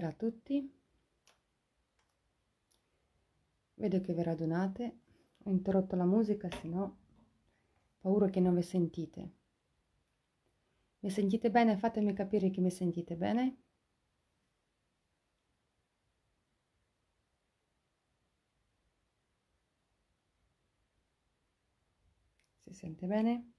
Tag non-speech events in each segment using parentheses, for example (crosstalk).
Buonasera a tutti. Vedo che vi radunate. Ho interrotto la musica, se no paura che non vi sentite. Mi sentite bene? Fatemi capire che mi sentite bene. Si sente bene?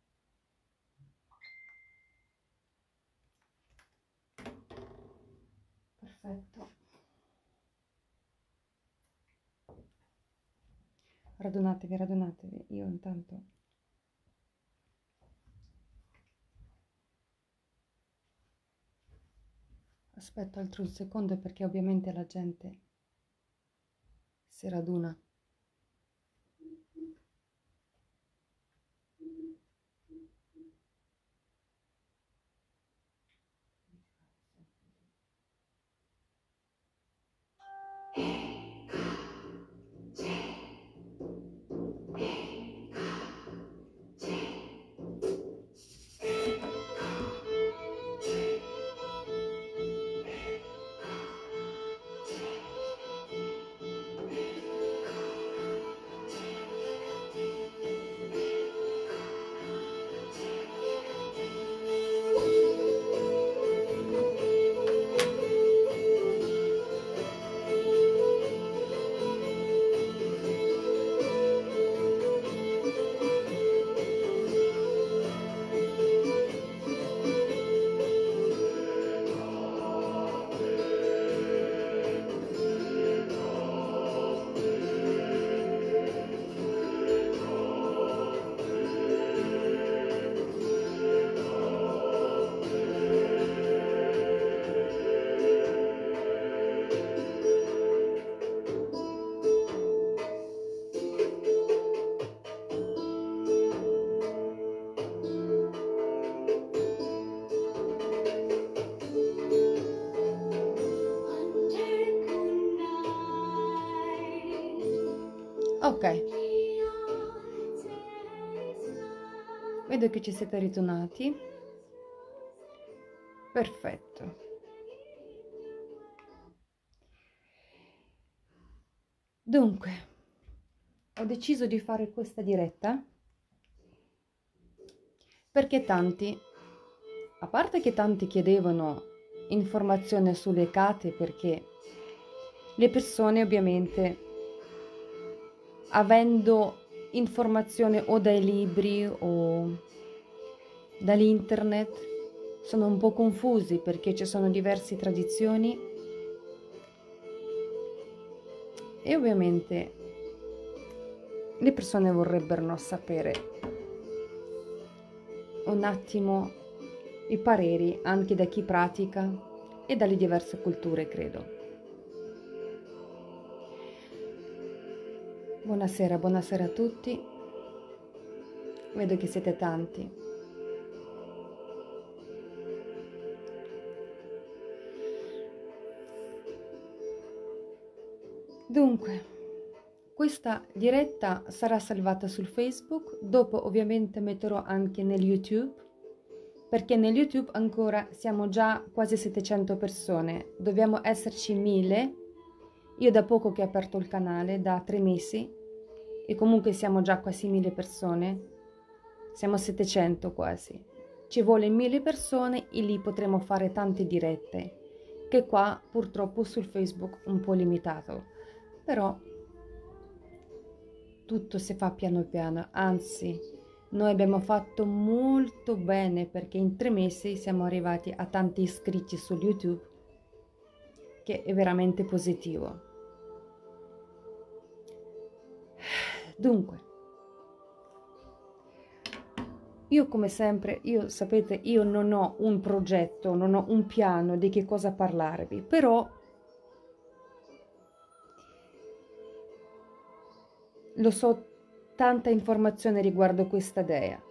radunatevi, radunatevi, io intanto... Aspetto altro un secondo perché ovviamente la gente si raduna. Credo che ci siete ritornati. Perfetto. Dunque, ho deciso di fare questa diretta perché tanti, a parte che tanti chiedevano informazioni sulle cate perché le persone ovviamente avendo informazione o dai libri o dall'internet sono un po' confusi perché ci sono diverse tradizioni e ovviamente le persone vorrebbero sapere un attimo i pareri anche da chi pratica e dalle diverse culture, credo. Buonasera, buonasera a tutti. Vedo che siete tanti. Dunque, questa diretta sarà salvata sul Facebook, dopo ovviamente metterò anche nel YouTube, perché nel YouTube ancora siamo già quasi 700 persone, dobbiamo esserci 1000. Io da poco che ho aperto il canale, da tre mesi, e comunque siamo già quasi 1000 persone, siamo 700 quasi. Ci vuole 1000 persone e lì potremo fare tante dirette, che qua purtroppo sul Facebook un po' limitato però tutto si fa piano piano, anzi noi abbiamo fatto molto bene perché in tre mesi siamo arrivati a tanti iscritti su YouTube che è veramente positivo. Dunque, io come sempre, io sapete, io non ho un progetto, non ho un piano di che cosa parlarvi, però lo so tanta informazione riguardo questa dea.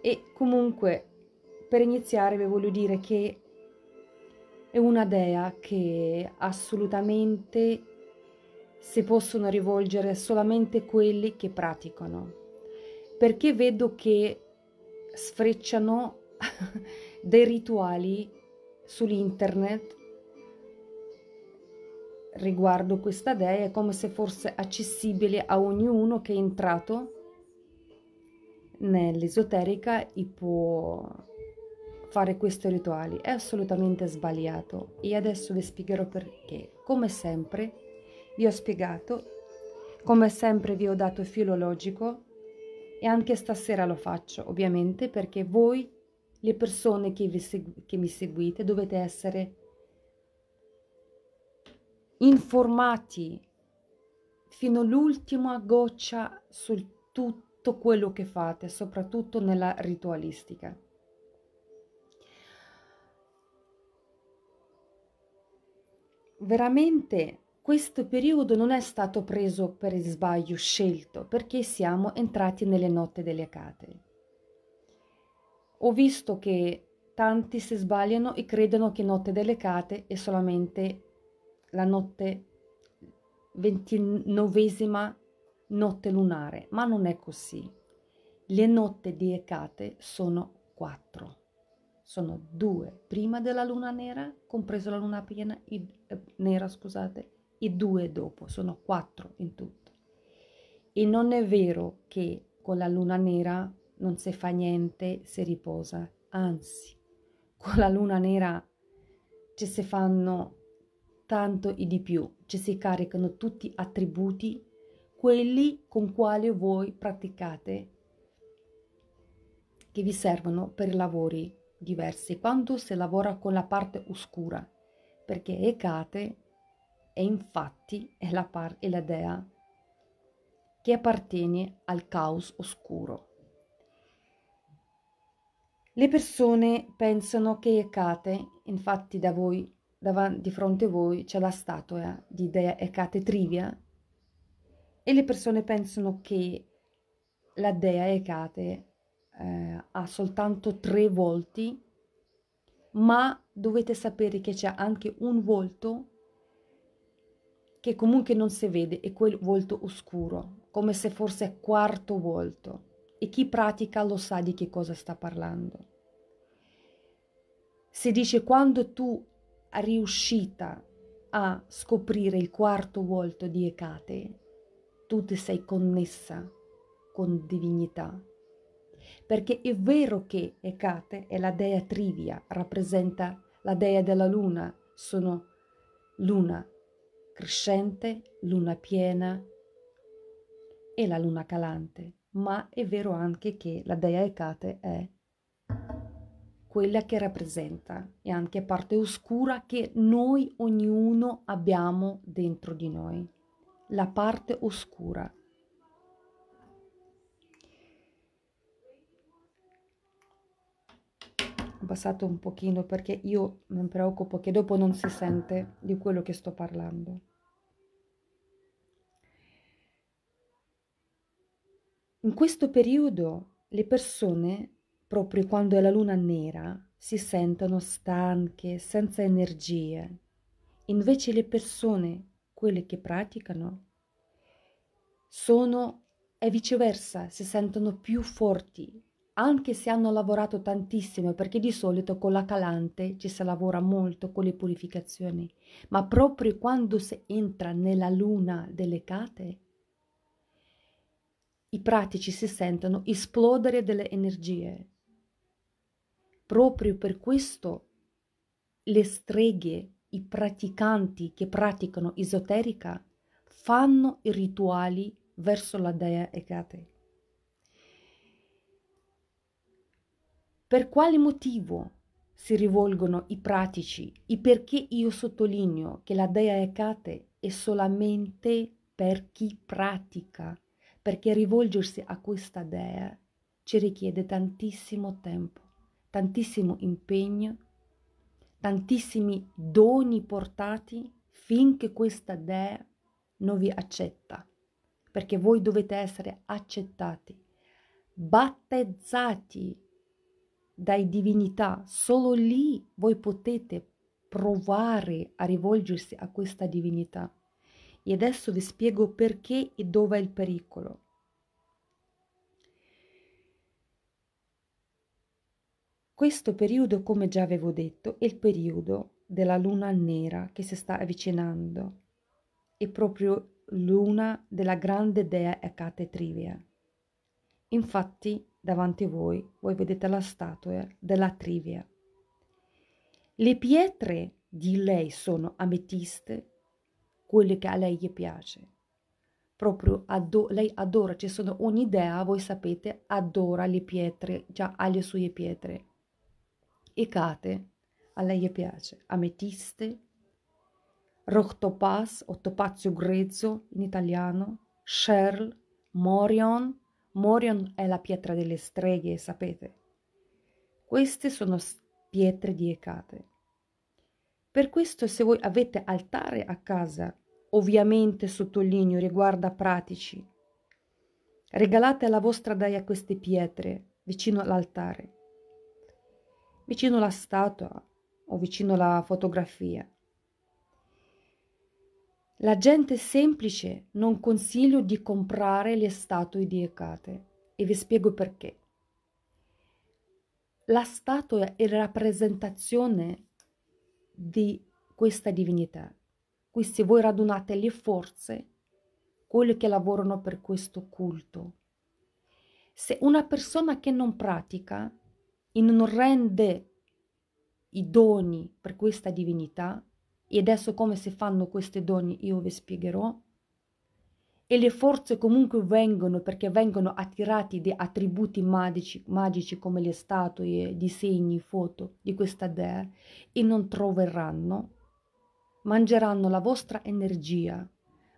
E comunque, per iniziare, vi voglio dire che è una dea che assolutamente si possono rivolgere solamente quelli che praticano. Perché vedo che sfrecciano (laughs) dei rituali sull'internet riguardo questa dea è come se fosse accessibile a ognuno che è entrato nell'esoterica e può fare questi rituali. È assolutamente sbagliato e adesso vi spiegherò perché. Come sempre vi ho spiegato, come sempre vi ho dato filologico e anche stasera lo faccio ovviamente perché voi, le persone che, vi segu- che mi seguite, dovete essere informati fino all'ultima goccia su tutto quello che fate, soprattutto nella ritualistica. Veramente questo periodo non è stato preso per sbaglio, scelto, perché siamo entrati nelle notti delicate. Ho visto che tanti si sbagliano e credono che notte delicate è solamente la notte 29 notte lunare, ma non è così. Le notti di Ecate sono quattro. Sono due prima della luna nera, compreso la luna piena, i, eh, nera, scusate, e due dopo, sono quattro in tutto. E non è vero che con la luna nera non si fa niente, si riposa, anzi, con la luna nera ci si fanno tanto e di più ci cioè si caricano tutti attributi, quelli con quali voi praticate, che vi servono per lavori diversi. Quando si lavora con la parte oscura, perché Ecate è infatti è la, par- è la dea che appartiene al caos oscuro. Le persone pensano che Ecate, infatti da voi davanti, di fronte a voi c'è la statua di Dea Ecate Trivia e le persone pensano che la Dea Ecate eh, ha soltanto tre volti, ma dovete sapere che c'è anche un volto che comunque non si vede, è quel volto oscuro, come se fosse quarto volto. E chi pratica lo sa di che cosa sta parlando. Si dice quando tu riuscita a scoprire il quarto volto di Ecate, tu ti sei connessa con divinità. Perché è vero che Ecate è la dea Trivia, rappresenta la dea della luna, sono luna crescente, luna piena e la luna calante, ma è vero anche che la dea Ecate è quella che rappresenta e anche parte oscura che noi ognuno abbiamo dentro di noi, la parte oscura. Ho un pochino perché io mi preoccupo che dopo non si sente di quello che sto parlando. In questo periodo le persone proprio quando è la luna nera, si sentono stanche, senza energie. Invece le persone, quelle che praticano, sono e viceversa, si sentono più forti, anche se hanno lavorato tantissimo, perché di solito con la calante ci si lavora molto con le purificazioni, ma proprio quando si entra nella luna delle cate, i pratici si sentono esplodere delle energie, Proprio per questo le streghe, i praticanti che praticano esoterica, fanno i rituali verso la dea Egate. Per quale motivo si rivolgono i pratici e perché io sottolineo che la dea Ecate è solamente per chi pratica, perché rivolgersi a questa dea ci richiede tantissimo tempo tantissimo impegno, tantissimi doni portati finché questa dea non vi accetta, perché voi dovete essere accettati, battezzati dai divinità, solo lì voi potete provare a rivolgersi a questa divinità. E adesso vi spiego perché e dove è il pericolo. Questo periodo, come già avevo detto, è il periodo della luna nera che si sta avvicinando. È proprio luna della grande dea Ecate Trivia. Infatti, davanti a voi, voi vedete la statua della Trivia. Le pietre di lei sono ametiste, quelle che a lei gli piace. Proprio ado- lei adora, ci sono ogni dea, voi sapete, adora le pietre, già cioè ha le sue pietre icate, a lei piace, ametiste, rochtopaz o topazio grezzo in italiano, Sherl, Morion, Morion è la pietra delle streghe, sapete. Queste sono pietre di Ecate. Per questo se voi avete altare a casa, ovviamente sottolineo riguarda pratici, regalate alla vostra dai queste pietre vicino all'altare vicino la statua o vicino la fotografia. La gente semplice non consiglio di comprare le statue di Ecate e vi spiego perché. La statua è la rappresentazione di questa divinità. Qui se voi radunate le forze, quelli che lavorano per questo culto. Se una persona che non pratica e non rende i doni per questa divinità, e adesso come si fanno questi doni io vi spiegherò, e le forze comunque vengono perché vengono attirati da attributi magici, magici come le statue, disegni, foto di questa dea e non troveranno, mangeranno la vostra energia,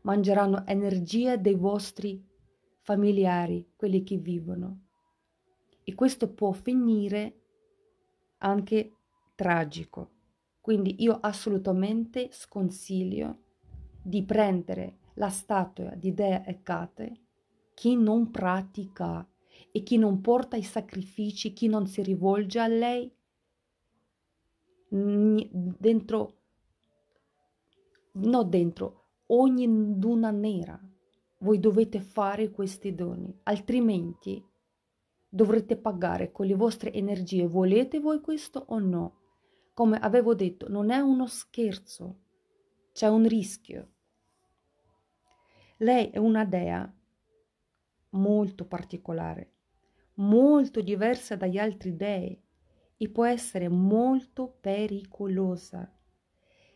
mangeranno energia dei vostri familiari, quelli che vivono e questo può finire anche tragico. Quindi io assolutamente sconsiglio di prendere la statua di Dea Ecate chi non pratica e chi non porta i sacrifici, chi non si rivolge a lei, dentro, no dentro, ogni luna nera voi dovete fare questi doni, altrimenti dovrete pagare con le vostre energie, volete voi questo o no? Come avevo detto, non è uno scherzo, c'è un rischio. Lei è una dea molto particolare, molto diversa dagli altri dei e può essere molto pericolosa.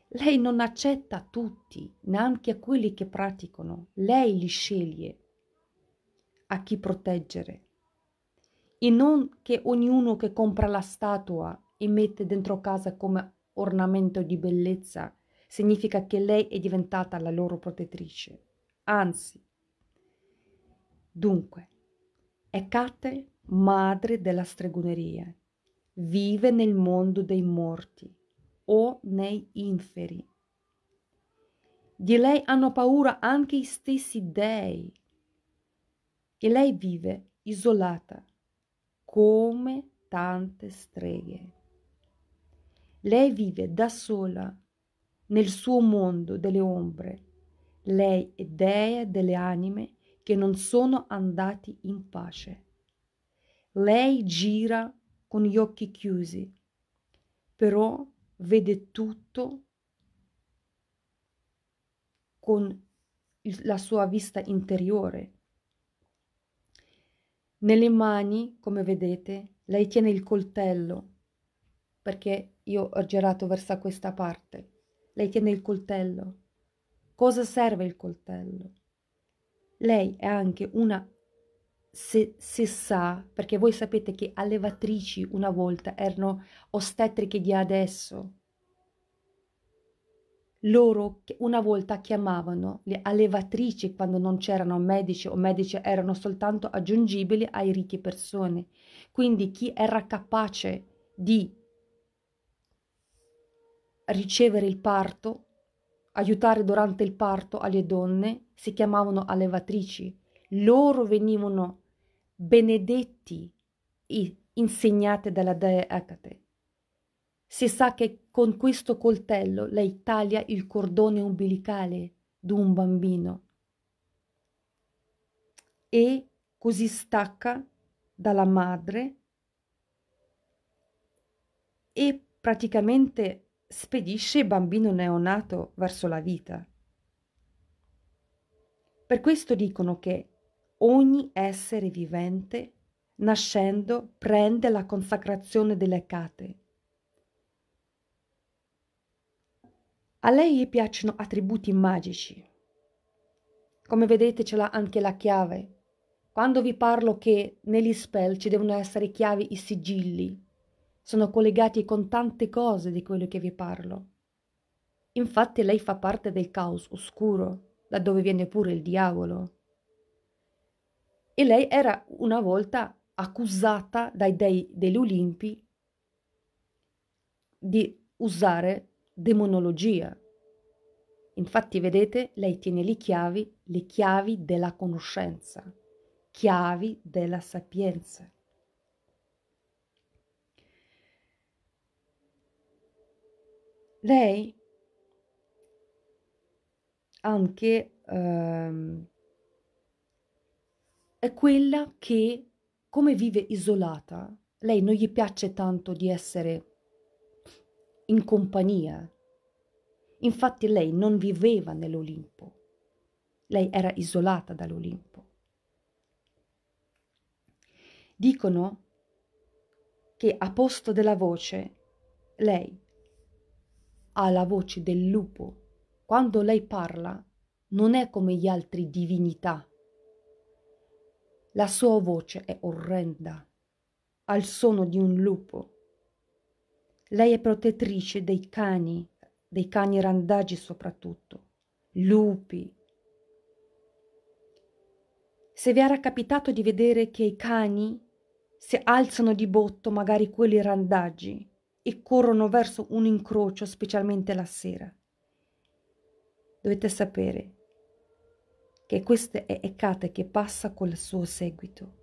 Lei non accetta tutti, neanche a quelli che praticano, lei li sceglie a chi proteggere e non che ognuno che compra la statua e mette dentro casa come ornamento di bellezza significa che lei è diventata la loro protettrice. Anzi, dunque, è Ecate, madre della stregoneria, vive nel mondo dei morti o nei inferi. Di lei hanno paura anche i stessi dei. E lei vive isolata come tante streghe. Lei vive da sola nel suo mondo delle ombre, lei è dea delle anime che non sono andati in pace. Lei gira con gli occhi chiusi, però vede tutto con la sua vista interiore nelle mani, come vedete, lei tiene il coltello, perché io ho girato verso questa parte. Lei tiene il coltello. Cosa serve il coltello? Lei è anche una se, se, sa, perché voi sapete che allevatrici una volta erano ostetriche di adesso, loro una volta chiamavano le allevatrici quando non c'erano medici o medici erano soltanto aggiungibili ai ricchi persone. Quindi chi era capace di ricevere il parto, aiutare durante il parto alle donne, si chiamavano allevatrici. Loro venivano benedetti e insegnate dalla dea Ecate. Si sa che con questo coltello lei taglia il cordone umbilicale di un bambino e così stacca dalla madre e praticamente spedisce il bambino neonato verso la vita. Per questo dicono che ogni essere vivente nascendo prende la consacrazione delle cate A lei piacciono attributi magici. Come vedete ce l'ha anche la chiave. Quando vi parlo che negli spell ci devono essere chiavi i sigilli, sono collegati con tante cose di quello che vi parlo. Infatti lei fa parte del caos oscuro, da dove viene pure il diavolo. E lei era una volta accusata dai dei dell'Olimpi di usare demonologia. Infatti, vedete, lei tiene le chiavi, le chiavi della conoscenza, chiavi della sapienza. Lei anche ehm, è quella che, come vive isolata, lei non gli piace tanto di essere in compagnia. Infatti lei non viveva nell'Olimpo, lei era isolata dall'Olimpo. Dicono che a posto della voce, lei ha la voce del lupo. Quando lei parla, non è come gli altri divinità. La sua voce è orrenda, al suono di un lupo lei è protettrice dei cani, dei cani randagi soprattutto, lupi. Se vi era capitato di vedere che i cani si alzano di botto, magari quelli randaggi, e corrono verso un incrocio, specialmente la sera, dovete sapere che questa è Ecate che passa col suo seguito.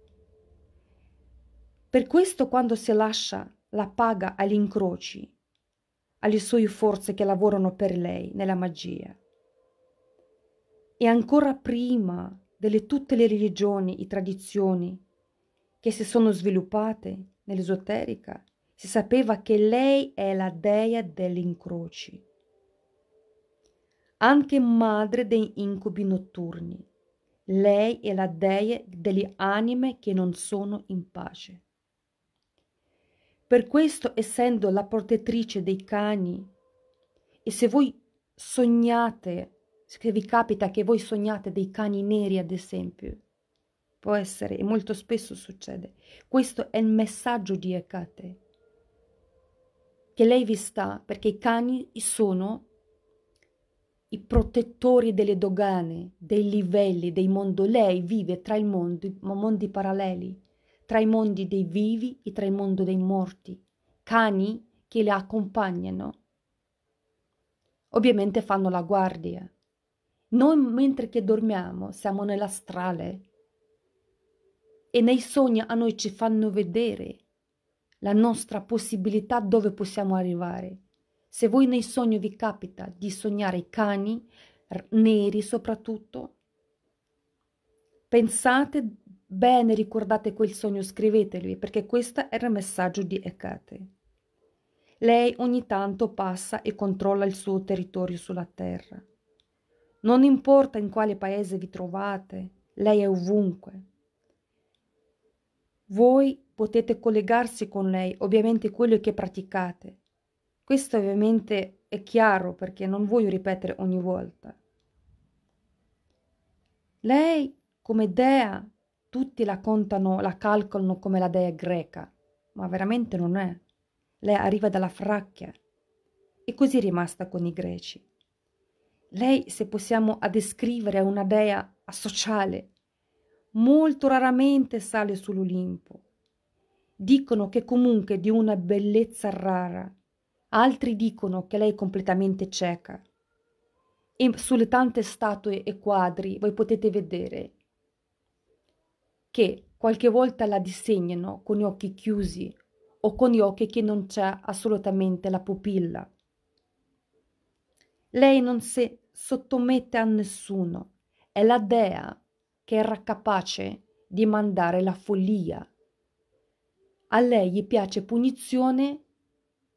Per questo quando si lascia la paga agli incroci, alle sue forze che lavorano per lei nella magia. E ancora prima delle tutte le religioni e tradizioni che si sono sviluppate nell'esoterica, si sapeva che lei è la dea degli incroci, anche madre degli incubi notturni. Lei è la dea delle anime che non sono in pace. Per questo, essendo la protettrice dei cani, e se voi sognate, se vi capita che voi sognate dei cani neri, ad esempio, può essere, e molto spesso succede, questo è il messaggio di Ecate, che lei vi sta, perché i cani sono i protettori delle dogane, dei livelli, dei mondi. Lei vive tra i mondi, mondi paralleli tra i mondi dei vivi e tra il mondo dei morti, cani che le accompagnano. Ovviamente fanno la guardia. Noi mentre che dormiamo siamo nell'astrale e nei sogni a noi ci fanno vedere la nostra possibilità dove possiamo arrivare. Se voi nei sogni vi capita di sognare i cani, neri soprattutto, pensate Bene ricordate quel sogno, scriveteli, perché questo era il messaggio di Ecate. Lei ogni tanto passa e controlla il suo territorio sulla terra. Non importa in quale paese vi trovate, lei è ovunque. Voi potete collegarsi con lei, ovviamente quello che praticate. Questo ovviamente è chiaro perché non voglio ripetere ogni volta. Lei, come dea, tutti la contano, la calcolano come la dea greca, ma veramente non è. Lei arriva dalla Fracchia e così è rimasta con i greci. Lei, se possiamo descrivere, è una dea asociale. Molto raramente sale sull'Olimpo. Dicono che comunque di una bellezza rara. Altri dicono che lei è completamente cieca. E sulle tante statue e quadri voi potete vedere che qualche volta la disegnano con gli occhi chiusi o con gli occhi che non c'è assolutamente la pupilla. Lei non si sottomette a nessuno, è la dea che era capace di mandare la follia. A lei gli piace punizione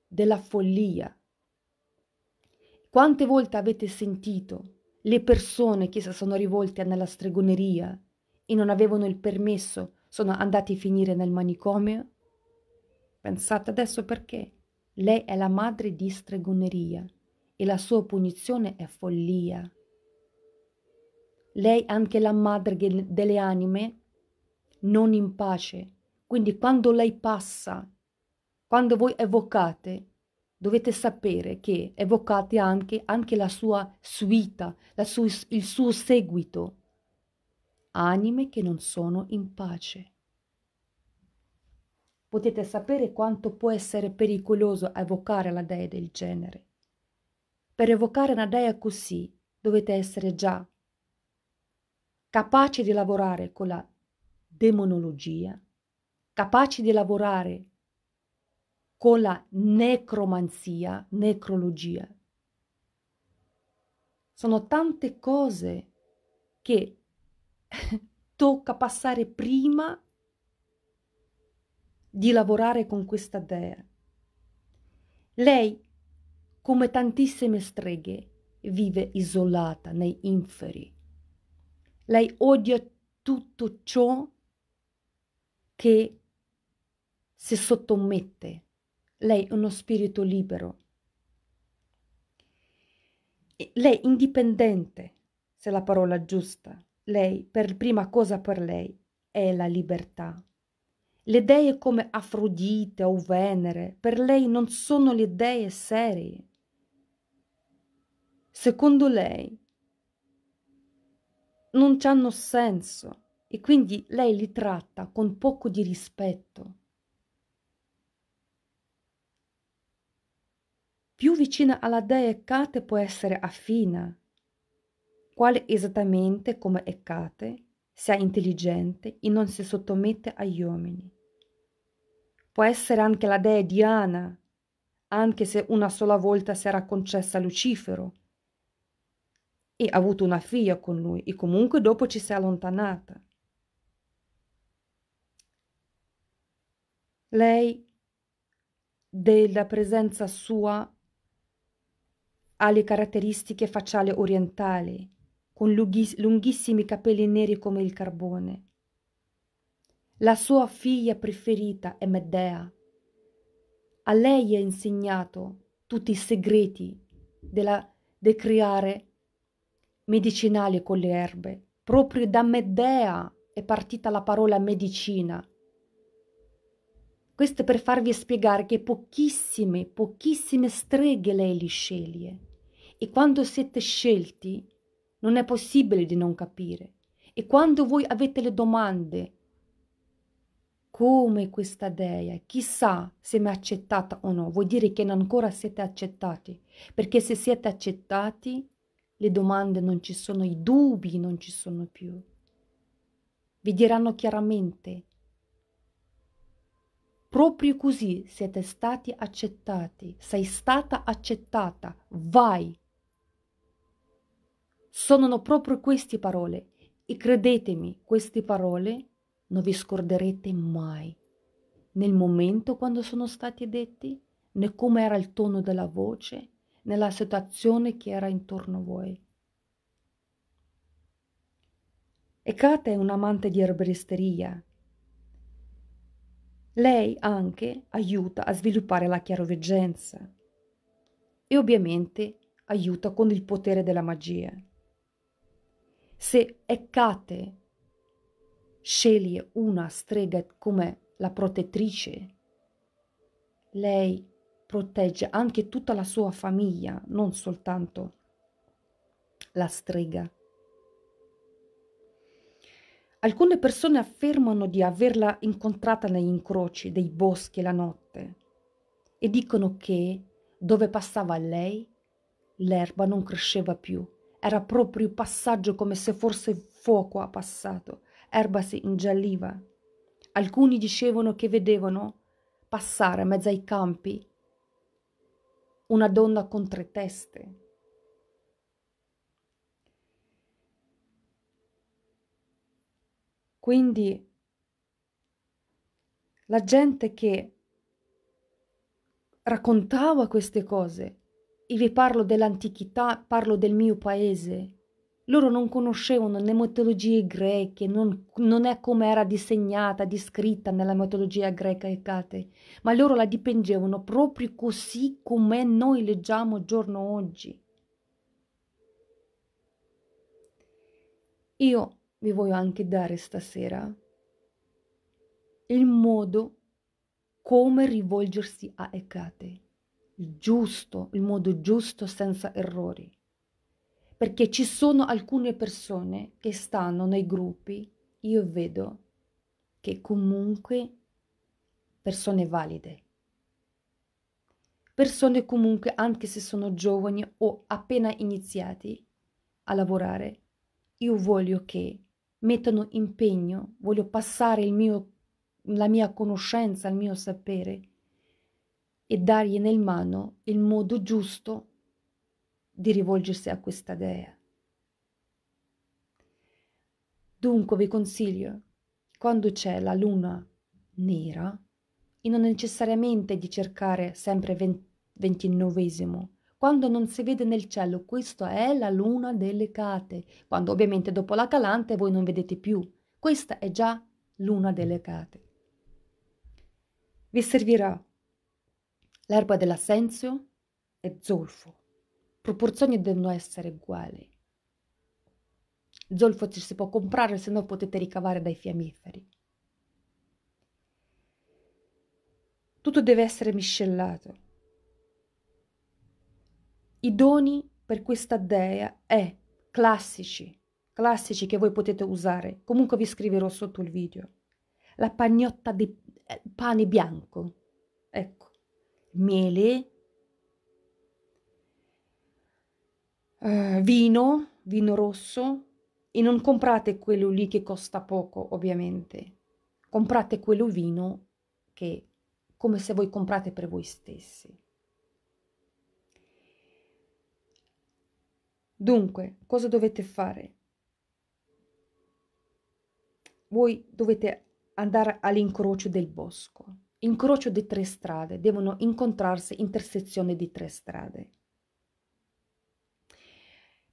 della follia. Quante volte avete sentito le persone che si sono rivolte nella stregoneria e non avevano il permesso, sono andati a finire nel manicomio? Pensate adesso perché? Lei è la madre di stregoneria e la sua punizione è follia. Lei è anche la madre delle anime non in pace. Quindi quando lei passa, quando voi evocate, dovete sapere che evocate anche, anche la sua suita, la su, il suo seguito anime che non sono in pace. Potete sapere quanto può essere pericoloso evocare la dea del genere. Per evocare una dea così dovete essere già capaci di lavorare con la demonologia, capaci di lavorare con la necromanzia, necrologia. Sono tante cose che tocca passare prima di lavorare con questa dea. Lei, come tantissime streghe, vive isolata nei inferi. Lei odia tutto ciò che si sottomette. Lei è uno spirito libero. lei è indipendente, se la parola giusta lei, per prima cosa per lei, è la libertà. Le dee come Afrodite o Venere per lei non sono le dee serie. Secondo lei non ci hanno senso e quindi lei li tratta con poco di rispetto. Più vicina alla dea Cate può essere Affina, quale esattamente come Eccate sia intelligente e non si sottomette agli uomini. Può essere anche la dea Diana, anche se una sola volta si era concessa a Lucifero e ha avuto una figlia con lui e comunque dopo ci si è allontanata. Lei della presenza sua ha le caratteristiche facciali orientali con lunghissimi capelli neri come il carbone. La sua figlia preferita è Medea. A lei è insegnato tutti i segreti della de creare medicinali con le erbe. Proprio da Medea è partita la parola medicina. Questo per farvi spiegare che pochissime, pochissime streghe lei li sceglie. E quando siete scelti, non è possibile di non capire. E quando voi avete le domande, come questa dea, chissà se mi ha accettata o no, vuol dire che ancora siete accettati, perché se siete accettati le domande non ci sono, i dubbi non ci sono più. Vi diranno chiaramente, proprio così siete stati accettati, sei stata accettata, vai, sono proprio queste parole e credetemi, queste parole non vi scorderete mai, nel momento quando sono stati detti, né come era il tono della voce, né la situazione che era intorno a voi. E Kate è un amante di erberisteria. Lei anche aiuta a sviluppare la chiaroveggenza e ovviamente aiuta con il potere della magia. Se Eccate sceglie una strega come la protettrice, lei protegge anche tutta la sua famiglia, non soltanto la strega. Alcune persone affermano di averla incontrata negli incroci dei boschi la notte e dicono che dove passava lei l'erba non cresceva più era proprio il passaggio come se fosse fuoco ha passato. Erba si ingialliva. Alcuni dicevano che vedevano passare mezzo ai campi una donna con tre teste. Quindi la gente che raccontava queste cose e vi parlo dell'antichità, parlo del mio paese. Loro non conoscevano le mitologie greche, non, non è come era disegnata, descritta nella mitologia greca Ecate, ma loro la dipingevano proprio così come noi leggiamo giorno oggi. Io vi voglio anche dare stasera il modo come rivolgersi a Ecate giusto, il modo giusto senza errori. Perché ci sono alcune persone che stanno nei gruppi, io vedo che comunque persone valide, persone comunque anche se sono giovani o appena iniziati a lavorare, io voglio che mettano impegno, voglio passare il mio, la mia conoscenza, il mio sapere e dargli nel mano il modo giusto di rivolgersi a questa dea. Dunque vi consiglio, quando c'è la luna nera, e non necessariamente di cercare sempre ventinovesimo. Quando non si vede nel cielo, questa è la luna delle cate, quando ovviamente dopo la calante voi non vedete più. Questa è già luna delle cate. Vi servirà L'erba dell'assenzio e zolfo. Proporzioni devono essere uguali. Zolfo ci si può comprare, se no potete ricavare dai fiammiferi. Tutto deve essere miscelato. I doni per questa dea è classici, classici che voi potete usare. Comunque vi scriverò sotto il video. La pagnotta di eh, pane bianco. Ecco miele, eh, vino, vino rosso e non comprate quello lì che costa poco, ovviamente. Comprate quello vino che come se voi comprate per voi stessi. Dunque, cosa dovete fare? Voi dovete andare all'incrocio del bosco incrocio di tre strade, devono incontrarsi intersezione di tre strade.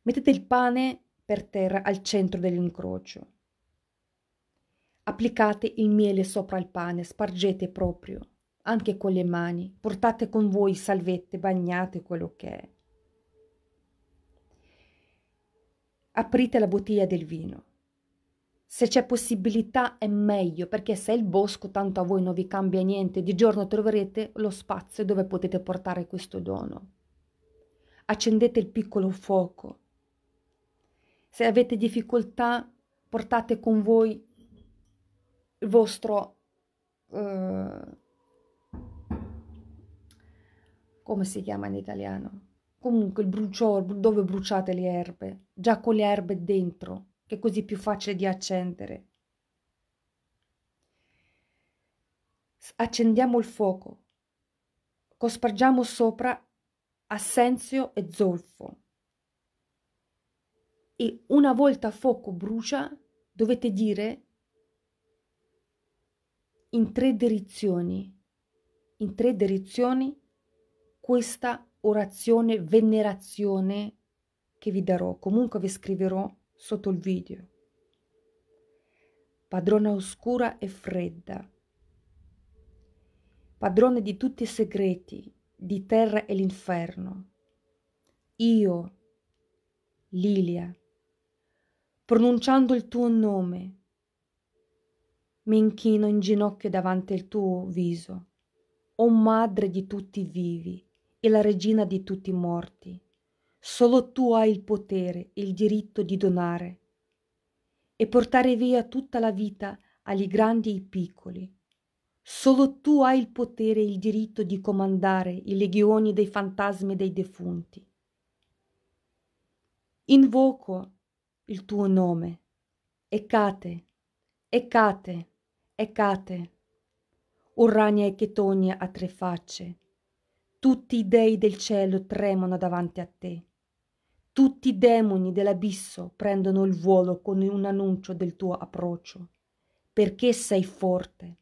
Mettete il pane per terra al centro dell'incrocio. Applicate il miele sopra il pane, spargete proprio, anche con le mani, portate con voi salvette, bagnate quello che è. Aprite la bottiglia del vino se c'è possibilità è meglio, perché se il bosco tanto a voi non vi cambia niente, di giorno troverete lo spazio dove potete portare questo dono. Accendete il piccolo fuoco. Se avete difficoltà, portate con voi il vostro... Eh, come si chiama in italiano? Comunque il bruciore, dove bruciate le erbe, già con le erbe dentro che è così più facile di accendere. Accendiamo il fuoco, cospargiamo sopra assenzio e zolfo. E una volta fuoco brucia, dovete dire in tre direzioni, in tre direzioni questa orazione venerazione che vi darò. Comunque vi scriverò sotto il video. Padrona oscura e fredda, padrone di tutti i segreti, di terra e l'inferno. Io, Lilia, pronunciando il tuo nome, mi inchino in ginocchio davanti al tuo viso, o madre di tutti i vivi e la regina di tutti i morti. Solo tu hai il potere e il diritto di donare e portare via tutta la vita agli grandi e ai piccoli. Solo tu hai il potere e il diritto di comandare i legioni dei fantasmi dei defunti. Invoco il tuo nome, Ecate, Ecate, Ecate. Urania e Chetonia a tre facce tutti i dei del cielo tremano davanti a te. Tutti i demoni dell'abisso prendono il volo con un annuncio del tuo approccio, perché sei forte.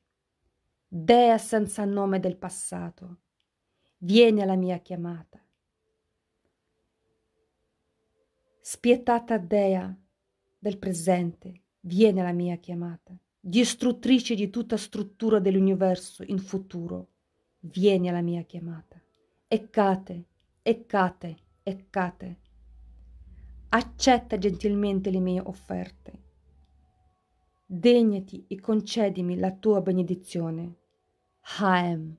Dea senza nome del passato, vieni alla mia chiamata. Spietata Dea del presente, vieni alla mia chiamata. Distruttrice di tutta struttura dell'universo in futuro, vieni alla mia chiamata. Eccate, eccate, eccate. Accetta gentilmente le mie offerte. Degnati e concedimi la tua benedizione. Haem.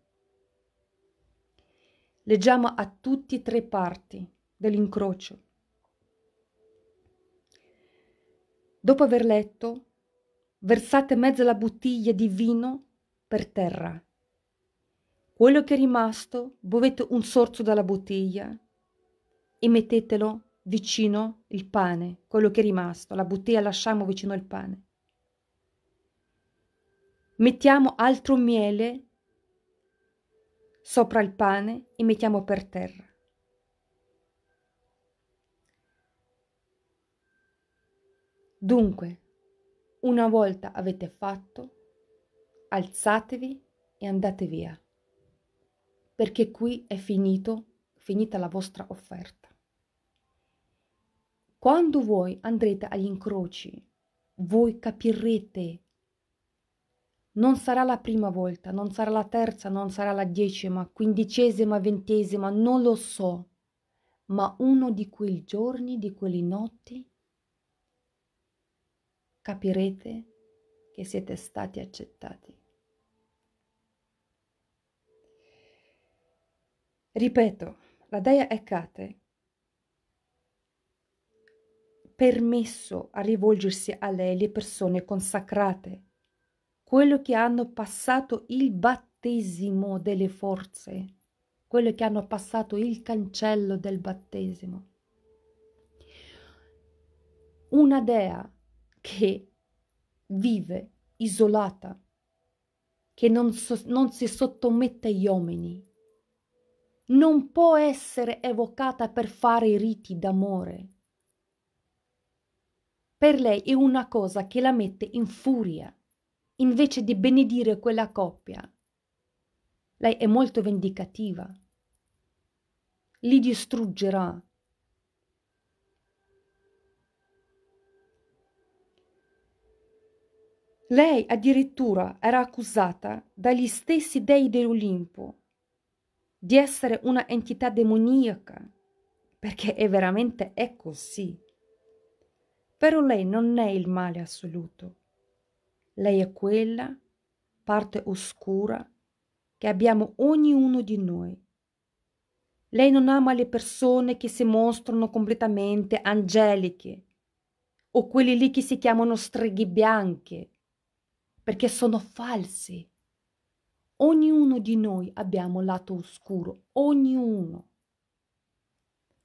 Leggiamo a tutti e tre parti dell'incrocio. Dopo aver letto, versate mezza la bottiglia di vino per terra quello che è rimasto bevete un sorso dalla bottiglia e mettetelo vicino il pane, quello che è rimasto, la bottiglia lasciamo vicino il pane. Mettiamo altro miele sopra il pane e mettiamo per terra. Dunque, una volta avete fatto, alzatevi e andate via perché qui è finito, finita la vostra offerta. Quando voi andrete agli incroci, voi capirete. Non sarà la prima volta, non sarà la terza, non sarà la decima, quindicesima, ventesima, non lo so, ma uno di quei giorni, di quelle notti, capirete che siete stati accettati. Ripeto, la Daya Ekate permesso a rivolgersi a lei le persone consacrate, quello che hanno passato il battesimo delle forze, quello che hanno passato il cancello del battesimo. Una dea che vive isolata, che non, so, non si sottomette agli uomini, non può essere evocata per fare i riti d'amore. Per lei è una cosa che la mette in furia, invece di benedire quella coppia. Lei è molto vendicativa. Li distruggerà. Lei addirittura era accusata dagli stessi dei dell'Olimpo di essere una entità demoniaca, perché è veramente è così. Però lei non è il male assoluto. Lei è quella parte oscura che abbiamo ognuno di noi. Lei non ama le persone che si mostrano completamente angeliche o quelli lì che si chiamano streghe bianche, perché sono falsi. Ognuno di noi abbiamo un lato oscuro, ognuno.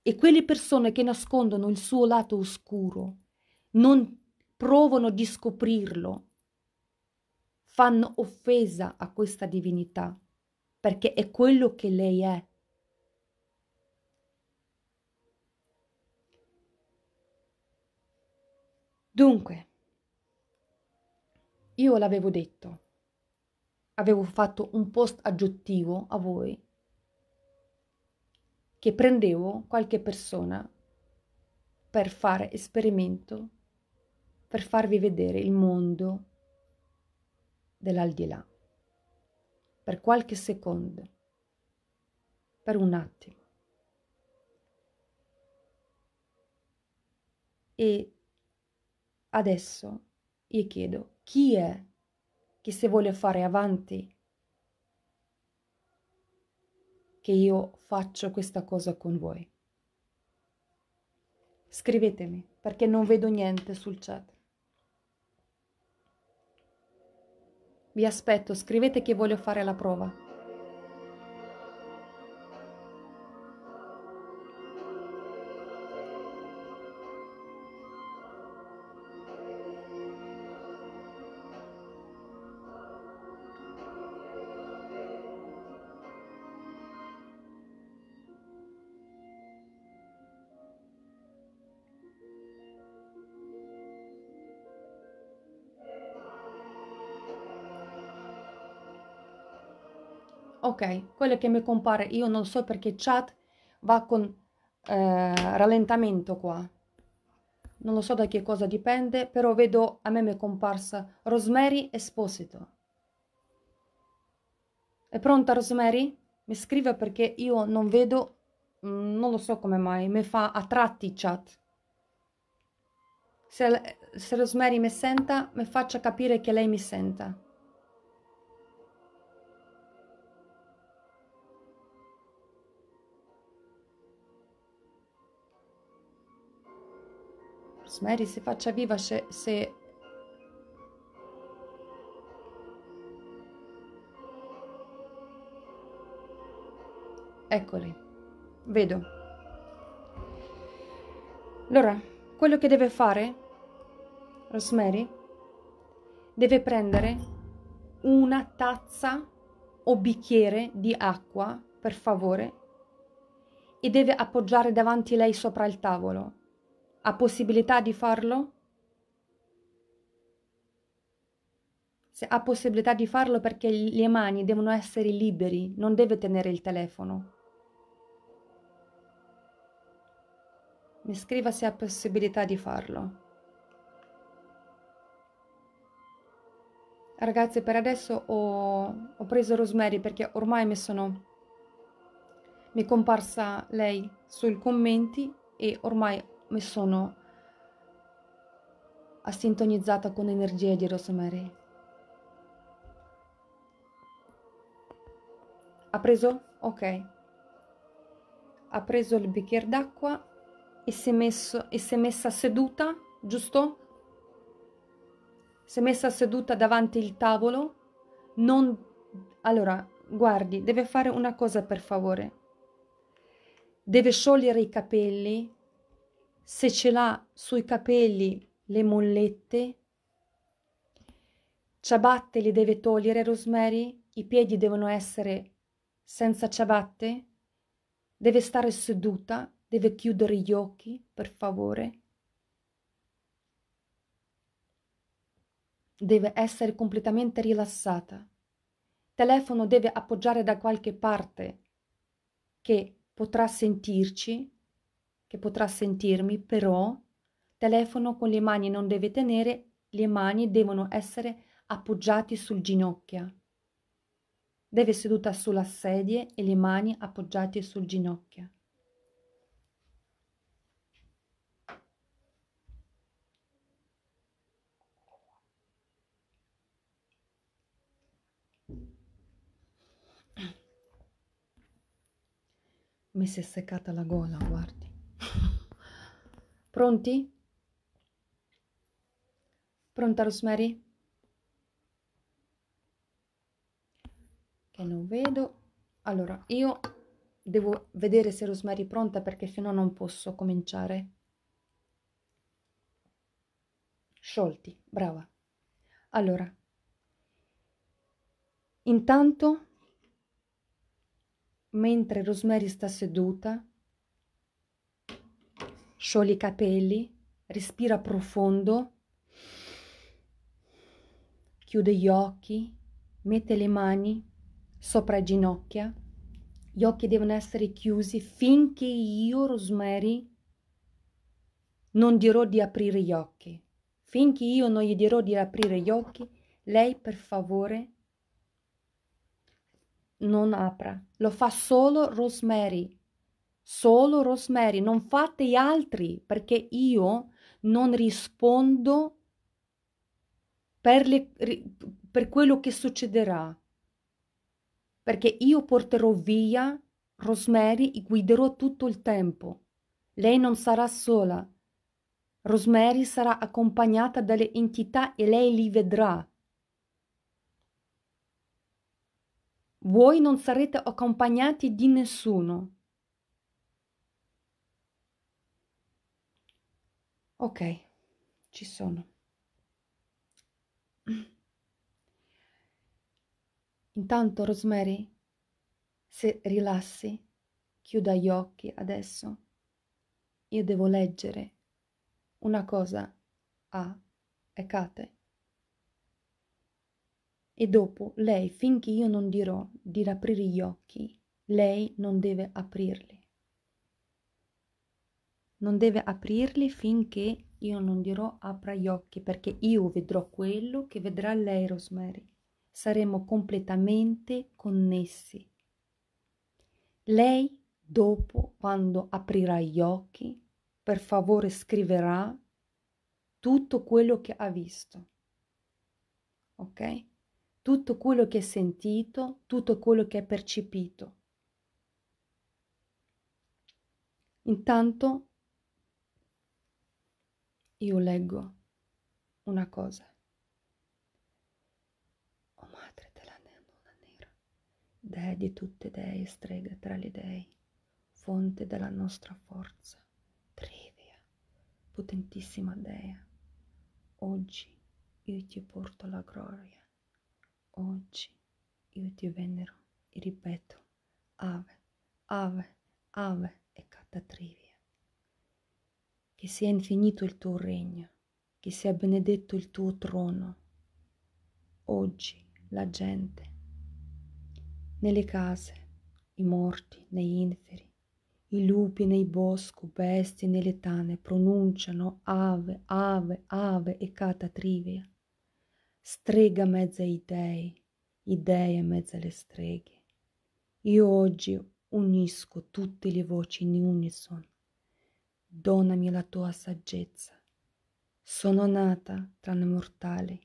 E quelle persone che nascondono il suo lato oscuro non provano di scoprirlo, fanno offesa a questa divinità, perché è quello che lei è. Dunque, io l'avevo detto, avevo fatto un post aggiuntivo a voi che prendevo qualche persona per fare esperimento, per farvi vedere il mondo dell'aldilà, per qualche secondo, per un attimo. E adesso io chiedo chi è che se vuole fare avanti, che io faccio questa cosa con voi. Scrivetemi perché non vedo niente sul chat. Vi aspetto, scrivete che voglio fare la prova. ok? Quella che mi compare, io non so perché chat va con eh, rallentamento qua. Non lo so da che cosa dipende, però vedo a me mi è comparsa Rosemary Esposito. È pronta Rosemary? Mi scrive perché io non vedo, mm, non lo so come mai, mi fa a tratti chat. Se, se Rosemary mi senta, mi faccia capire che lei mi senta. Mary si faccia viva se, se Eccoli. Vedo. Allora, quello che deve fare Rosemary deve prendere una tazza o bicchiere di acqua, per favore, e deve appoggiare davanti a lei sopra il tavolo. Ha possibilità di farlo? Se ha possibilità di farlo perché le mani devono essere liberi, non deve tenere il telefono. Mi scriva se ha possibilità di farlo. Ragazzi, per adesso ho, ho preso Rosemary perché ormai mi sono... mi è comparsa lei sui commenti e ormai mi sono sintonizzata con l'energia di Rosemary. Ha preso? Ok. Ha preso il bicchiere d'acqua e si, è messo, e si è messa seduta, giusto? Si è messa seduta davanti al tavolo. Non... Allora, guardi, deve fare una cosa per favore. Deve sciogliere i capelli se ce l'ha sui capelli le mollette? Ciabatte le deve togliere Rosemary? I piedi devono essere senza ciabatte? Deve stare seduta? Deve chiudere gli occhi, per favore? Deve essere completamente rilassata. Telefono deve appoggiare da qualche parte che potrà sentirci che potrà sentirmi, però telefono con le mani non deve tenere, le mani devono essere appoggiate sul ginocchia. Deve seduta sulla sedia e le mani appoggiate sul ginocchia. Mi si è seccata la gola, guardi. Pronti? Pronta Rosemary? Che non vedo. Allora, io devo vedere se Rosemary è pronta perché se no non posso cominciare. Sciolti, brava. Allora, intanto, mentre Rosemary sta seduta, sciogli i capelli, respira profondo, chiude gli occhi, mette le mani sopra le ginocchia. Gli occhi devono essere chiusi finché io, Rosemary, non dirò di aprire gli occhi. Finché io non gli dirò di aprire gli occhi, lei per favore non apra. Lo fa solo Rosemary. Solo Rosemary, non fate gli altri perché io non rispondo per, le, per quello che succederà. Perché io porterò via Rosemary e guiderò tutto il tempo. Lei non sarà sola. Rosemary sarà accompagnata dalle entità e lei li vedrà. Voi non sarete accompagnati di nessuno. Ok, ci sono. Intanto, Rosemary, se rilassi, chiuda gli occhi adesso. Io devo leggere una cosa a Ecate. E dopo lei, finché io non dirò di aprire gli occhi, lei non deve aprirli non deve aprirli finché io non dirò apra gli occhi perché io vedrò quello che vedrà lei, Rosemary. Saremo completamente connessi. Lei, dopo, quando aprirà gli occhi, per favore scriverà tutto quello che ha visto. Ok? Tutto quello che ha sentito, tutto quello che ha percepito. Intanto io leggo una cosa. O oh, madre della nebula nera, dea di tutte dei e strega tra gli dei, fonte della nostra forza, trivia, potentissima dea, oggi io ti porto la gloria, oggi io ti venero e ripeto, ave, ave, ave e catatrivia che sia infinito il tuo regno, che sia benedetto il tuo trono, oggi la gente, nelle case, i morti, nei inferi, i lupi nei boschi, bestie nelle tane pronunciano ave, ave, ave e catatrivia. Strega mezza ai dei, idee mezza le streghe. Io oggi unisco tutte le voci in unison donami la tua saggezza. Sono nata tra i mortali,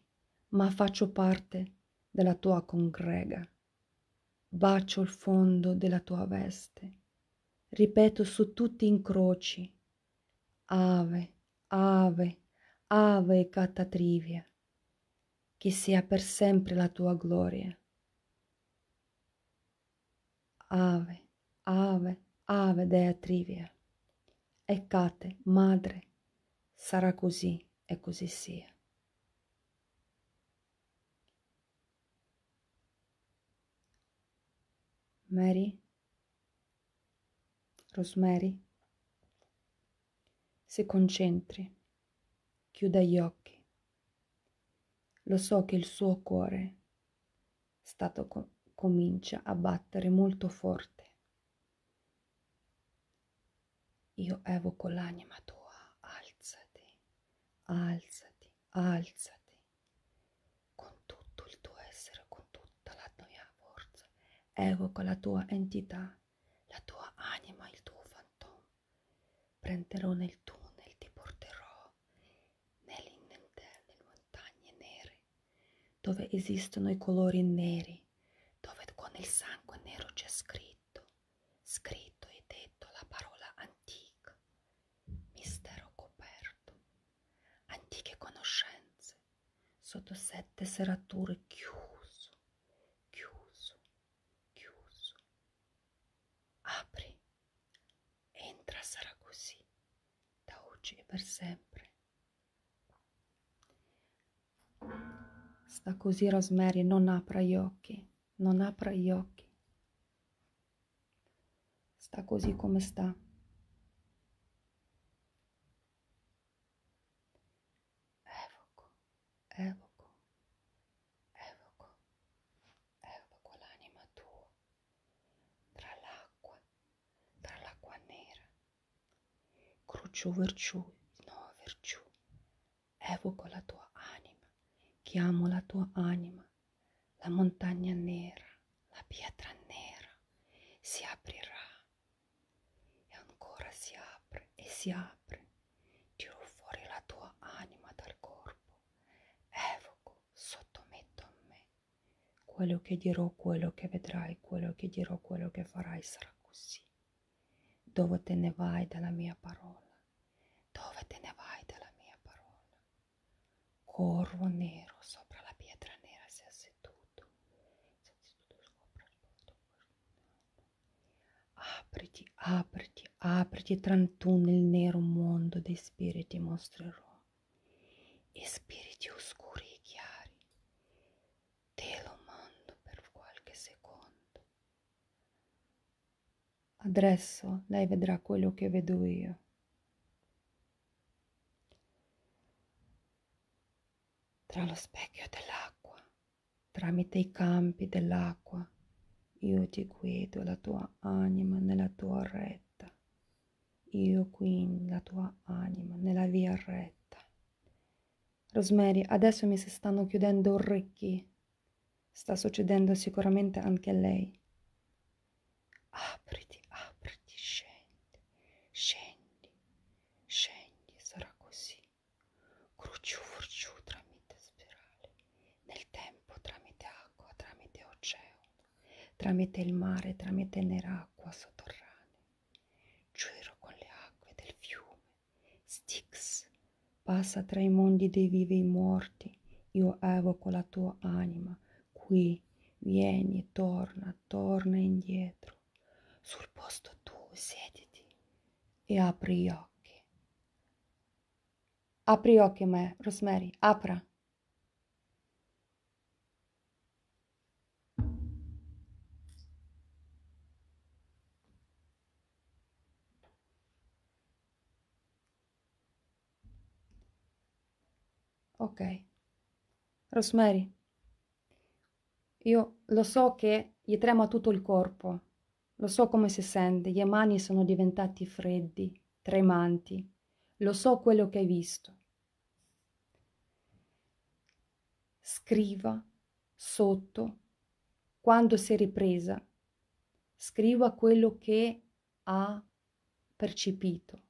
ma faccio parte della tua congrega. Bacio il fondo della tua veste, ripeto su tutti i incroci, ave, ave, ave catatrivia, che sia per sempre la tua gloria. Ave, ave, ave dea trivia. Ecate, madre, sarà così e così sia. Mary, Rosemary, si concentri, chiuda gli occhi. Lo so che il suo cuore stato com- comincia a battere molto forte io evoco l'anima tua, alzati, alzati, alzati, con tutto il tuo essere, con tutta la tua forza, evoco la tua entità, la tua anima, il tuo fantom, prenderò nel tunnel, ti porterò nell'interno, nelle montagne nere, dove esistono i colori neri, dove con il sangue nero c'è scritto, scritto. sotto sette serrature chiuso chiuso chiuso apri entra sarà così da oggi e per sempre sta così Rosemary non apra gli occhi non apra gli occhi sta così come sta Verciù, Verciù, no, Verciù, evoco la tua anima, chiamo la tua anima, la montagna nera, la pietra nera, si aprirà e ancora si apre e si apre, tiro fuori la tua anima dal corpo, evoco, sottometto a me, quello che dirò, quello che vedrai, quello che dirò, quello che farai sarà così dove te ne vai dalla mia parola. corvo nero sopra la pietra nera si è seduto. Si è seduto sopra il Apriti, apriti, apriti, tu nel nero mondo dei spiriti mostrerò. E spiriti oscuri e chiari. Te lo mando per qualche secondo. Adesso lei vedrà quello che vedo io. tra lo specchio dell'acqua, tramite i campi dell'acqua, io ti guido la tua anima nella tua retta, io quindi la tua anima nella via retta. Rosemary, adesso mi si stanno chiudendo orecchi. Sta succedendo sicuramente anche a lei. tramite il mare, tramite nera acqua sotterranea. Giuro con le acque del fiume, Styx, passa tra i mondi dei vivi e i morti, io evoco la tua anima, qui, vieni, torna, torna indietro, sul posto tuo sediti e apri gli occhi. Apri gli occhi, me, Rosemary, apra. Ok. Rosemary, io lo so che gli trema tutto il corpo, lo so come si sente, gli mani sono diventati freddi, tremanti, lo so quello che hai visto. Scriva sotto, quando si è ripresa, scriva quello che ha percepito,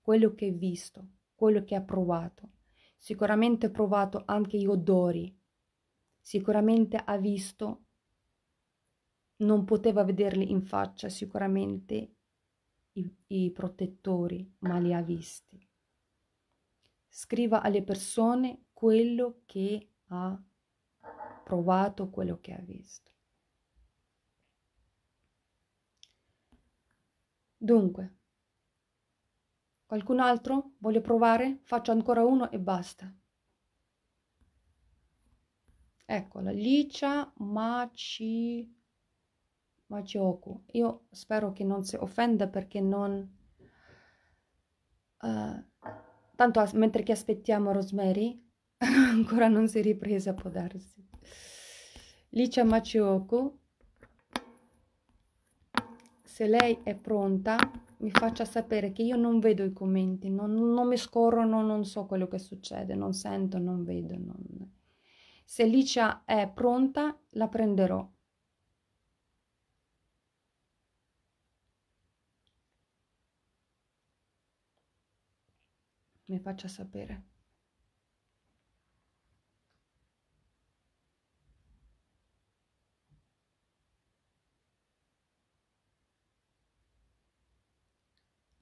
quello che ha visto, quello che ha provato sicuramente ha provato anche gli odori, sicuramente ha visto, non poteva vederli in faccia sicuramente i, i protettori, ma li ha visti. Scriva alle persone quello che ha provato, quello che ha visto. Dunque, Qualcun altro? Voglio provare? Faccio ancora uno e basta. Eccola, Licia Maci... Macioku. Io spero che non si offenda perché non... Uh, tanto as- mentre che aspettiamo Rosemary, (laughs) ancora non si è ripresa, può darsi. Licia Macioku. Se lei è pronta mi faccia sapere che io non vedo i commenti, non, non mi scorrono, non so quello che succede, non sento, non vedo. Non... Se Licia è pronta, la prenderò. Mi faccia sapere.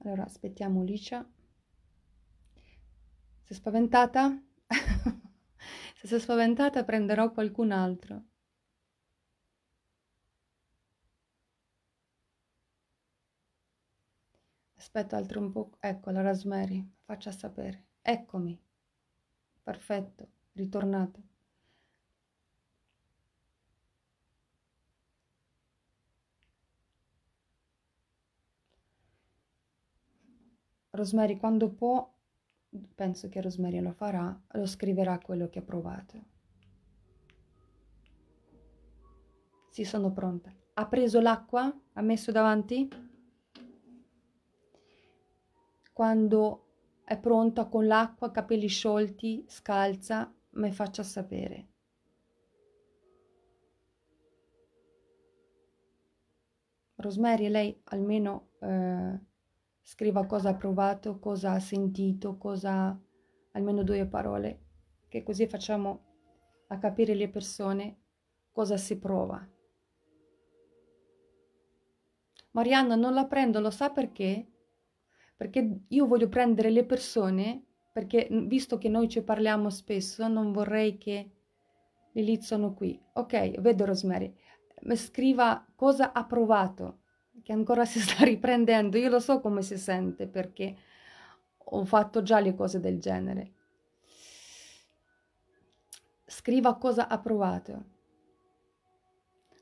Allora, aspettiamo Licia. Sei spaventata? (laughs) Se sei spaventata prenderò qualcun altro. Aspetta altro un po'. Ecco, la rosemary, faccia sapere. Eccomi. Perfetto, ritornata. Rosemary quando può, penso che Rosemary lo farà, lo scriverà quello che ha provato. Sì, sono pronta. Ha preso l'acqua? Ha messo davanti? Quando è pronta con l'acqua, capelli sciolti, scalza, mi faccia sapere. Rosemary, lei almeno... Eh, scriva cosa ha provato, cosa ha sentito, cosa almeno due parole, che così facciamo a capire le persone cosa si prova. Marianna non la prendo, lo sa perché? Perché io voglio prendere le persone, perché mm, visto che noi ci parliamo spesso, non vorrei che Lilith sono qui. Ok, vedo Rosemary. Scriva cosa ha provato, che ancora (laughs) si sta riprendendo, io lo so come si sente perché ho fatto già le cose del genere. Scriva cosa ha provato.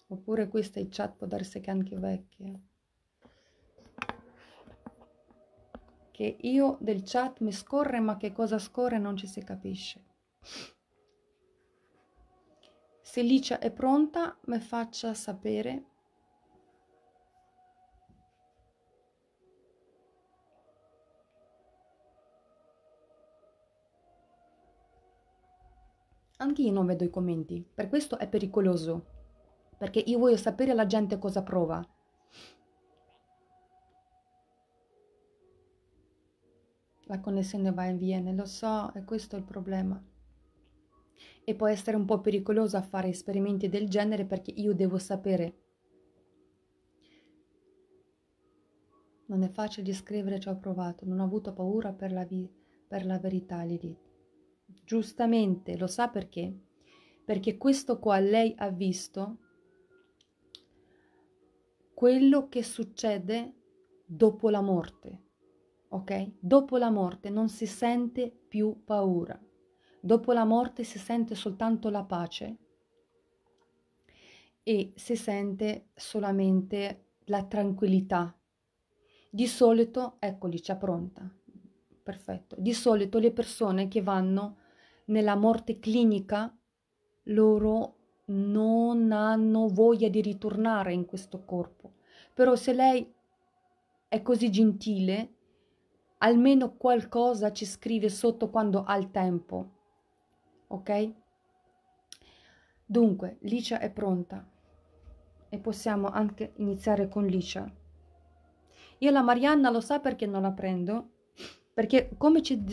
Oppure questa in chat può darsi che anche vecchia. Che io del chat mi scorre, ma che cosa scorre non ci si capisce. Se Licia è pronta, mi faccia sapere Anche io non vedo i commenti, per questo è pericoloso, perché io voglio sapere la gente cosa prova. La connessione va e viene, lo so, e questo è il problema. E può essere un po' pericoloso a fare esperimenti del genere perché io devo sapere. Non è facile di scrivere ciò ho provato, non ho avuto paura per la, vi- per la verità, Lilith giustamente, lo sa perché? Perché questo qua lei ha visto quello che succede dopo la morte, ok? Dopo la morte non si sente più paura, dopo la morte si sente soltanto la pace e si sente solamente la tranquillità. Di solito, eccoli, c'è pronta, perfetto, di solito le persone che vanno nella morte clinica loro non hanno voglia di ritornare in questo corpo. Però se lei è così gentile, almeno qualcosa ci scrive sotto quando ha il tempo. Ok? Dunque, Licia è pronta e possiamo anche iniziare con Licia. Io la Marianna lo sa perché non la prendo, perché come ci,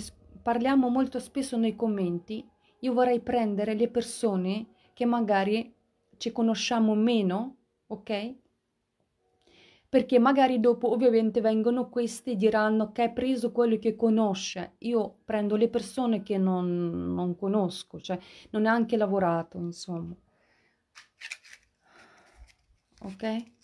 parliamo molto spesso nei commenti, io vorrei prendere le persone che magari ci conosciamo meno, ok? Perché magari dopo ovviamente vengono questi e diranno che hai preso quello che conosce. Io prendo le persone che non, non conosco, cioè non ho anche lavorato, insomma. Ok?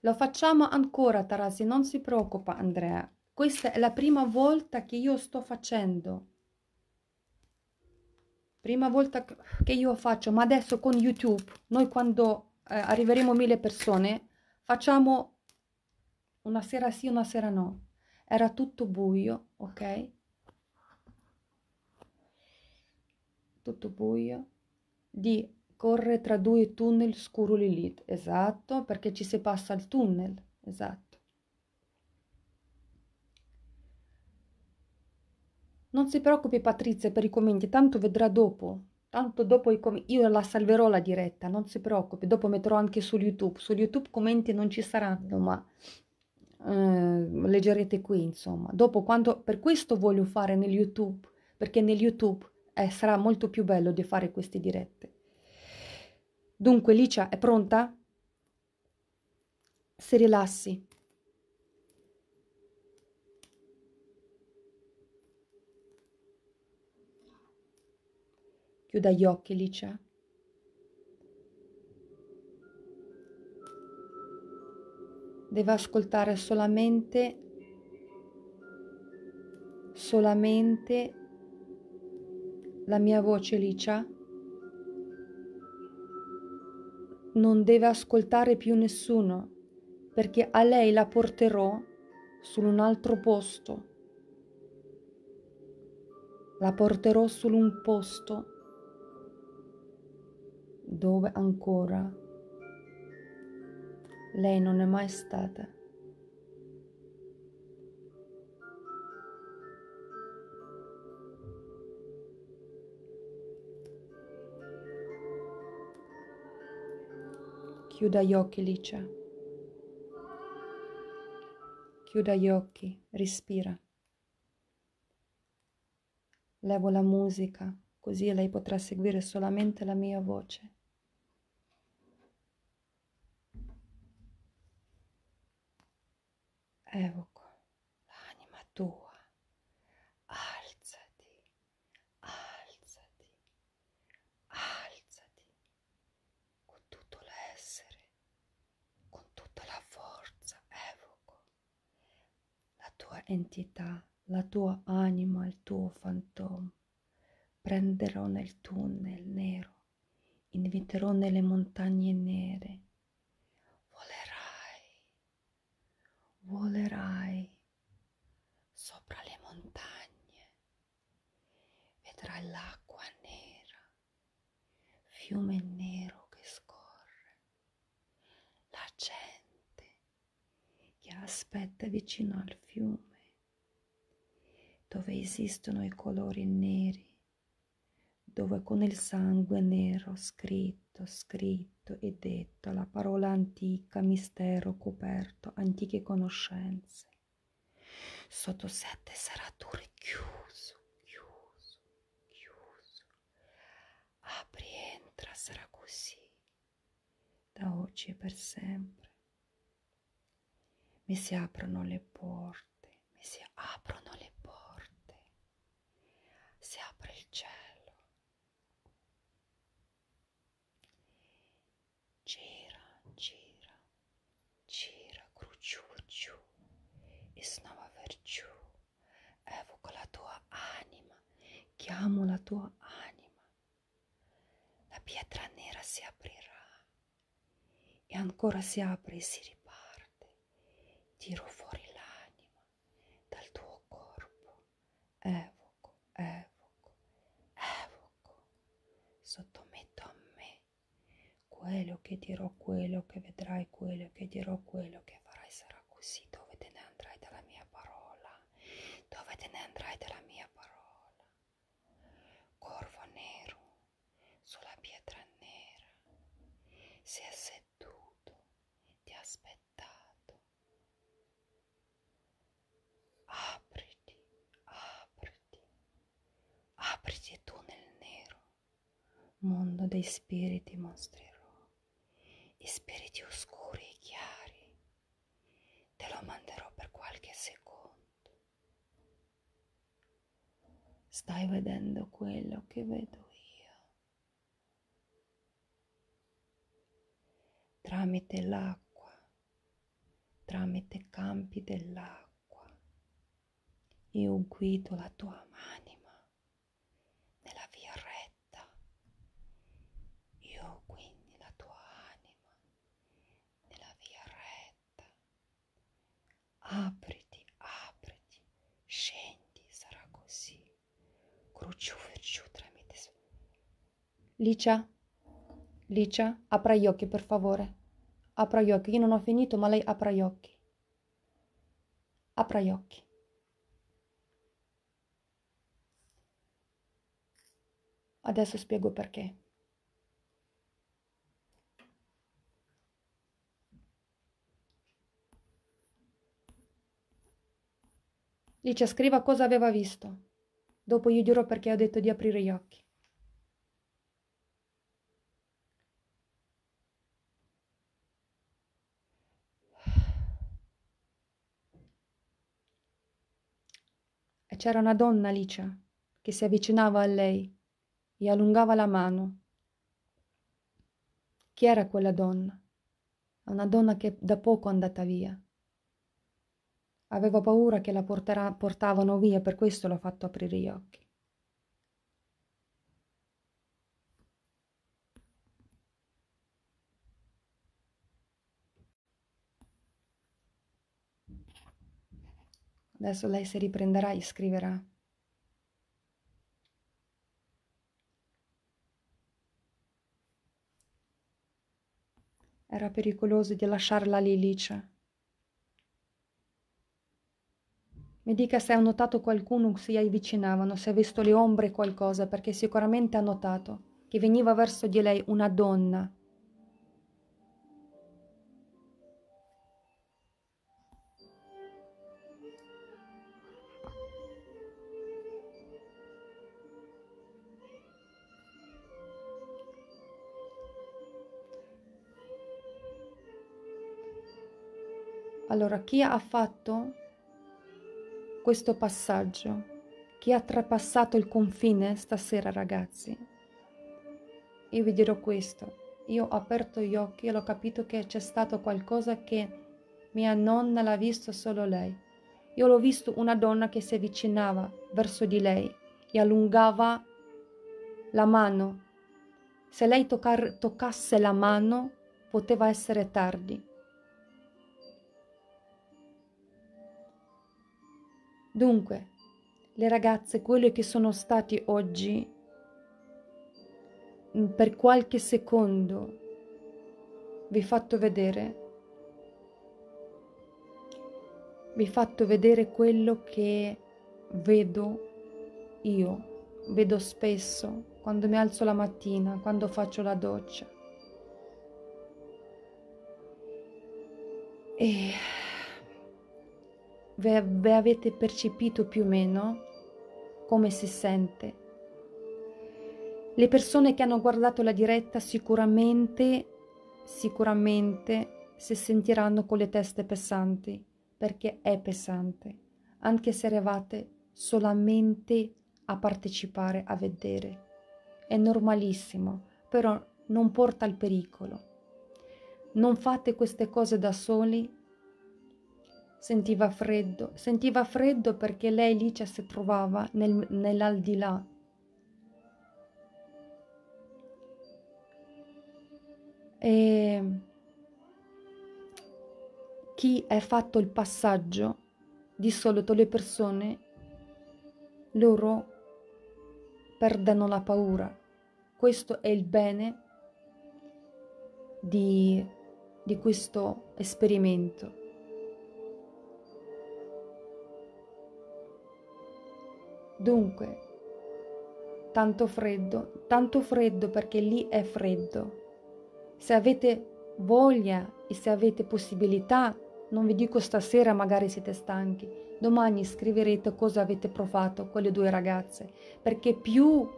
Lo facciamo ancora, Tarasi, non si preoccupa, Andrea. Questa è la prima volta che io sto facendo. Prima volta che io faccio, ma adesso con YouTube, noi quando eh, arriveremo mille persone, facciamo una sera sì, una sera no. Era tutto buio, ok? Tutto buio. Di corre tra due tunnel scuro Lilith, esatto, perché ci si passa il tunnel, esatto. Non si preoccupi Patrizia per i commenti, tanto vedrà dopo, tanto dopo i commenti, io la salverò la diretta, non si preoccupi, dopo metterò anche su YouTube, su YouTube commenti non ci saranno, ma eh, leggerete qui, insomma. Dopo, quando, per questo voglio fare nel YouTube, perché nel YouTube eh, sarà molto più bello di fare queste dirette. Dunque, Licia, è pronta? Si rilassi. Chiuda gli occhi, Licia. Deve ascoltare solamente solamente la mia voce Licia non deve ascoltare più nessuno, perché a lei la porterò su un altro posto. La porterò su un posto dove ancora lei non è mai stata. Chiuda gli occhi, Licia. Chiuda gli occhi, respira. Levo la musica, così lei potrà seguire solamente la mia voce. Evoco l'anima tua. entità, la tua anima, il tuo fantoma. Prenderò nel tunnel nero, inviterò nelle montagne nere. Volerai, volerai sopra le montagne, vedrai l'acqua nera, fiume nero che scorre, la gente che aspetta vicino al fiume dove esistono i colori neri, dove con il sangue nero scritto, scritto e detto la parola antica, mistero coperto, antiche conoscenze. Sotto sette serrature chiuso, chiuso, chiuso. Apri, entra, sarà così, da oggi e per sempre. Mi si aprono le porte, mi si aprono le porte. anima, chiamo la tua anima. La pietra nera si aprirà e ancora si apre e si riparte. Tiro fuori l'anima dal tuo corpo, evoco, evoco, evoco. Sottometto a me quello che dirò, quello che vedrai, quello che dirò, quello che mondo dei spiriti mostrerò, i spiriti oscuri e chiari, te lo manderò per qualche secondo. Stai vedendo quello che vedo io. Tramite l'acqua, tramite campi dell'acqua, io guido la tua anima Apriti, apriti, scendi, sarà così. Cruciù, ferciù tramite... Licia, Licia, apra gli occhi per favore. Apra gli occhi, io non ho finito ma lei apra gli occhi. Apra gli occhi. Adesso spiego perché. Licia, scriva cosa aveva visto. Dopo gli dirò perché ha detto di aprire gli occhi. E c'era una donna, Licia, che si avvicinava a lei e allungava la mano. Chi era quella donna? Una donna che da poco è andata via Avevo paura che la porterà, portavano via, per questo l'ho fatto aprire gli occhi. Adesso lei si riprenderà e scriverà. Era pericoloso di lasciarla lì, Licia. Mi dica se ha notato qualcuno si avvicinavano, se ha visto le ombre qualcosa, perché sicuramente ha notato che veniva verso di lei una donna. Allora, chi ha fatto questo passaggio Chi ha trapassato il confine stasera, ragazzi. Io vi dirò questo, io ho aperto gli occhi e ho capito che c'è stato qualcosa che mia nonna l'ha visto solo lei. Io l'ho visto una donna che si avvicinava verso di lei e allungava la mano. Se lei toccasse la mano, poteva essere tardi Dunque, le ragazze, quelle che sono stati oggi, mm, per qualche secondo vi fatto vedere, vi fatto vedere quello che vedo io, vedo spesso quando mi alzo la mattina, quando faccio la doccia. E Ve avete percepito più o meno come si sente. Le persone che hanno guardato la diretta sicuramente, sicuramente si sentiranno con le teste pesanti, perché è pesante, anche se eravate solamente a partecipare, a vedere. È normalissimo, però non porta al pericolo. Non fate queste cose da soli Sentiva freddo, sentiva freddo perché lei Licia si trovava nel, nell'aldilà. E chi è fatto il passaggio, di solito le persone, loro perdono la paura. Questo è il bene di, di questo esperimento. Dunque, tanto freddo, tanto freddo perché lì è freddo. Se avete voglia e se avete possibilità, non vi dico stasera magari siete stanchi, domani scriverete cosa avete provato con le due ragazze, perché più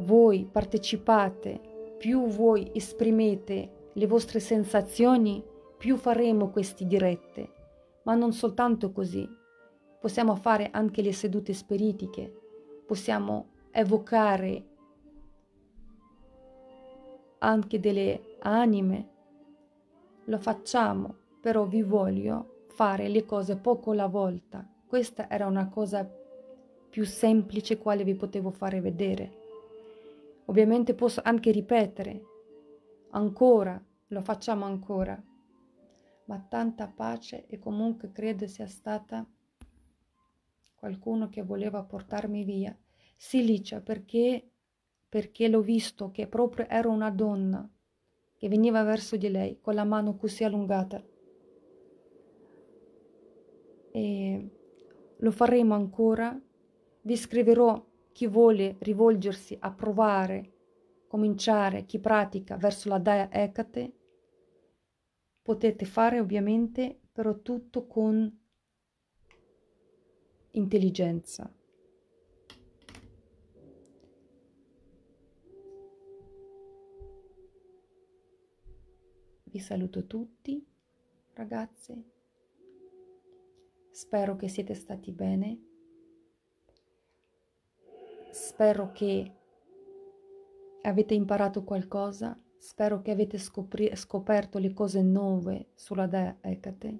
voi partecipate, più voi esprimete le vostre sensazioni, più faremo queste dirette. Ma non soltanto così, possiamo fare anche le sedute spiritiche, possiamo evocare anche delle anime, lo facciamo, però vi voglio fare le cose poco alla volta. Questa era una cosa più semplice quale vi potevo fare vedere. Ovviamente posso anche ripetere, ancora, lo facciamo ancora, ma tanta pace e comunque credo sia stata qualcuno che voleva portarmi via. Silicia perché, perché l'ho visto che proprio era una donna che veniva verso di lei con la mano così allungata. E lo faremo ancora. Vi scriverò chi vuole rivolgersi a provare, cominciare, chi pratica verso la Dea Ecate. Potete fare ovviamente però tutto con intelligenza. Vi saluto tutti, ragazze. Spero che siete stati bene. Spero che avete imparato qualcosa. Spero che avete scopri- scoperto le cose nuove sulla dea Ecate.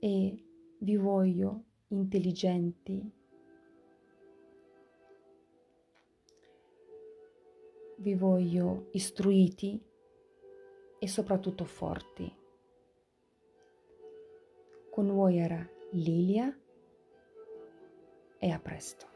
E vi voglio intelligenti, vi voglio istruiti e soprattutto forti. Con voi era Lilia e a presto.